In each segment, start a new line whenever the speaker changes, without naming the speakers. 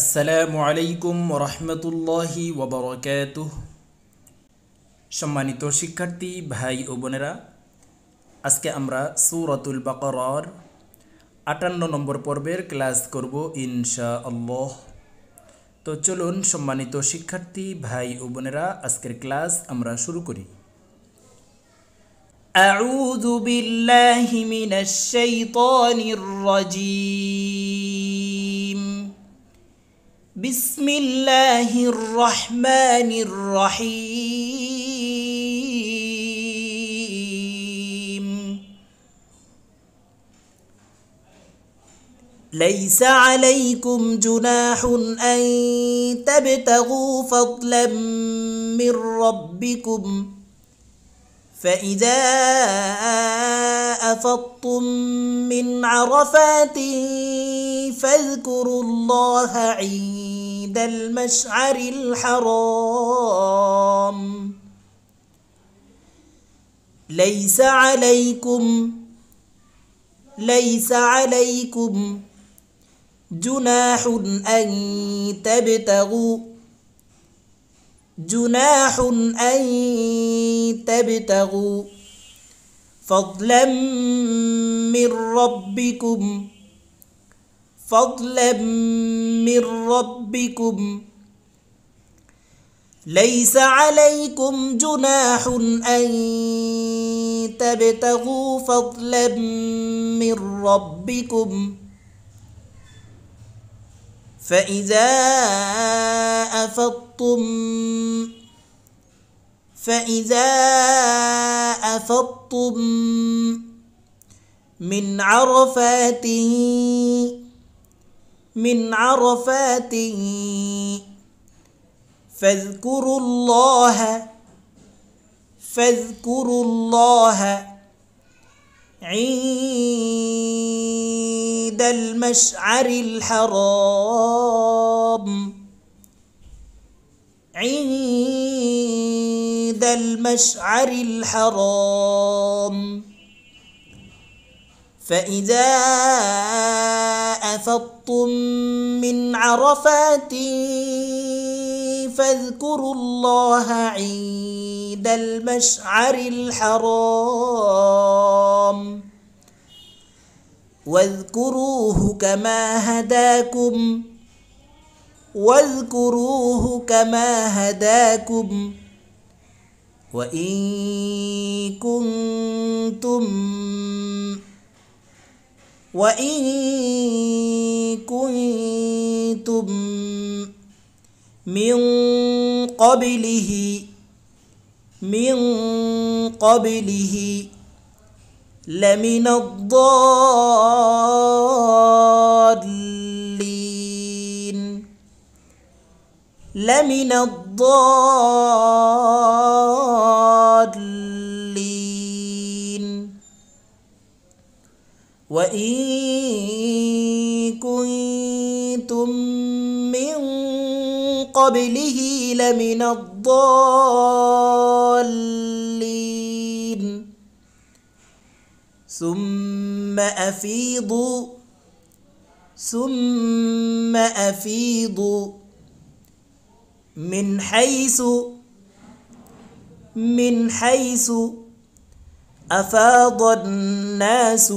আসসালামু আলাইকুম রহমতুল্লাহি ওবরকাত সম্মানিত শিক্ষার্থী ভাই ও বোনেরা আজকে আমরা সুরাতুল বাকরার আটান্ন নম্বর পর্বের ক্লাস করব ইনশা আল্লাহ তো চলুন সম্মানিত শিক্ষার্থী ভাই ও বোনেরা আজকের ক্লাস আমরা শুরু করি أعوذ بالله من الشيطان الرجيم بسم الله الرحمن الرحيم ليس عليكم جناح أن تبتغوا فضلا من ربكم فإذا أفضتم من عرفات فاذكروا الله عند المشعر الحرام ليس عليكم ليس عليكم جناح أن تبتغوا جناح أن تبتغوا فضلا من ربكم فضلا من ربكم ليس عليكم جناح أن تبتغوا فضلا من ربكم فإذا أفضتم فإذا أفضتم من عرفات من عرفات فاذكروا الله فاذكروا الله عند المشعر الحرام عند عند المشعر الحرام فإذا أفضتم من عرفات فاذكروا الله عند المشعر الحرام واذكروه كما هداكم واذكروه كما هداكم وإن كنتم وإن كنتم من قبله من قبله لمن الضالين لمن الضالين وإن كنتم من قبله لمن الضالين ثم أفيضوا ثم أفيضوا من حيث من حيث أفاض الناس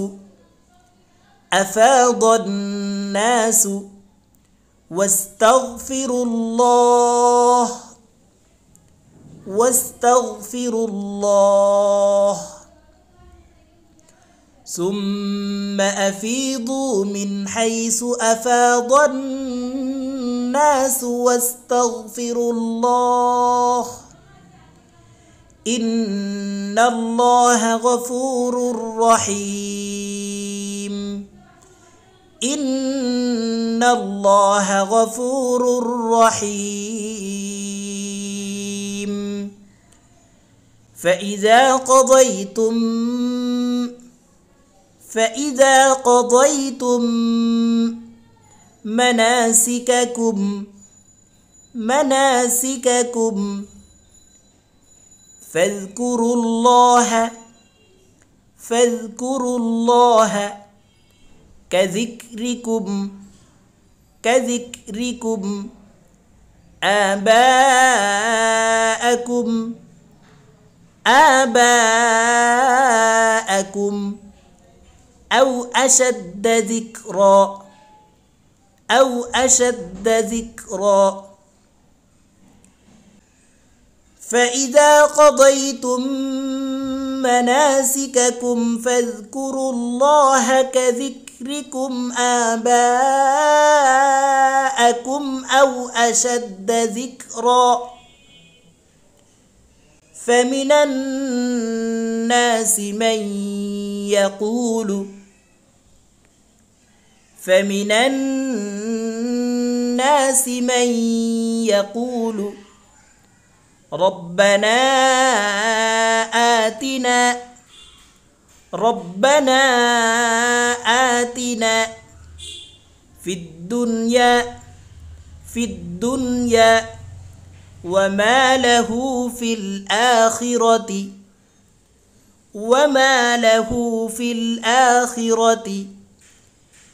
أفاض الناس واستغفروا الله واستغفروا الله ثم أفيضوا من حيث أفاض الناس واستغفروا الله إن الله غفور رحيم ان الله غفور رحيم فاذا قضيتم فاذا قضيتم مناسككم مناسككم فاذكروا الله فاذكروا الله كذكركم كذكركم آباءكم آباءكم أو أشد ذكرًا أو أشد ذكرا فإذا قضيتم مناسككم فاذكروا الله كذكر ذكركم آباءكم أو أشد ذكرًا فمن الناس من يقول فمن الناس من يقول ربنا آتنا ربنا آتنا في الدنيا في الدنيا وما له في الآخرة وما له في الآخرة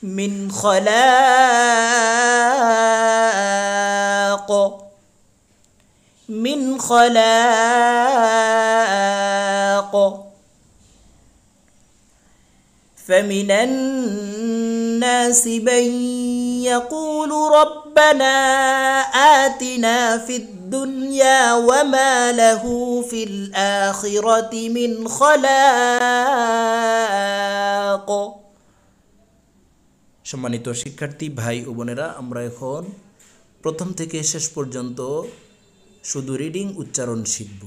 من خلاق من خلاق فمن الناس من يقول ربنا آتنا في الدنيا وما له في الآخرة من خلاق সম্মানিত শিক্ষার্থী ভাই ও বোনেরা আমরা এখন প্রথম থেকে শেষ পর্যন্ত শুধু রিডিং উচ্চারণ শিখব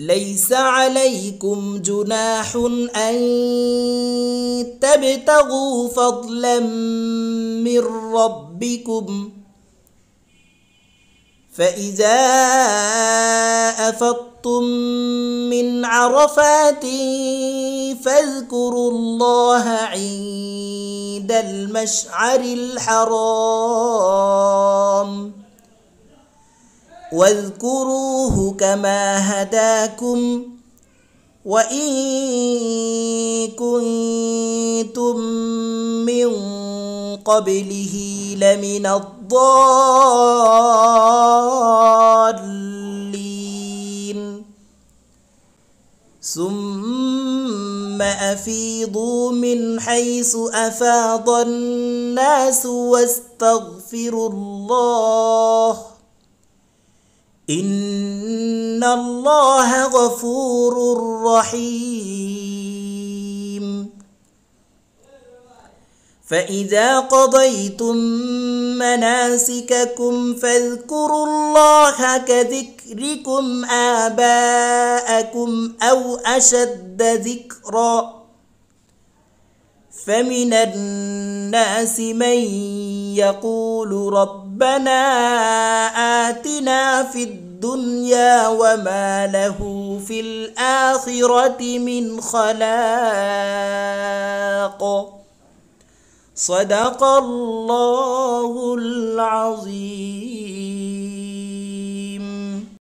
ليس عليكم جناح أن تبتغوا فضلا من ربكم فإذا أفضتم من عرفات فاذكروا الله عند المشعر الحرام واذكروه كما هداكم وإن كنتم من قبله لمن الضالين ثم أفيضوا من حيث أفاض الناس واستغفروا الله ان الله غفور رحيم فاذا قضيتم مناسككم فاذكروا الله كذكركم اباءكم او اشد ذكرا فمن الناس من يقول رب ربنا آتنا في الدنيا وما له في الآخرة من خلاق صدق الله العظيم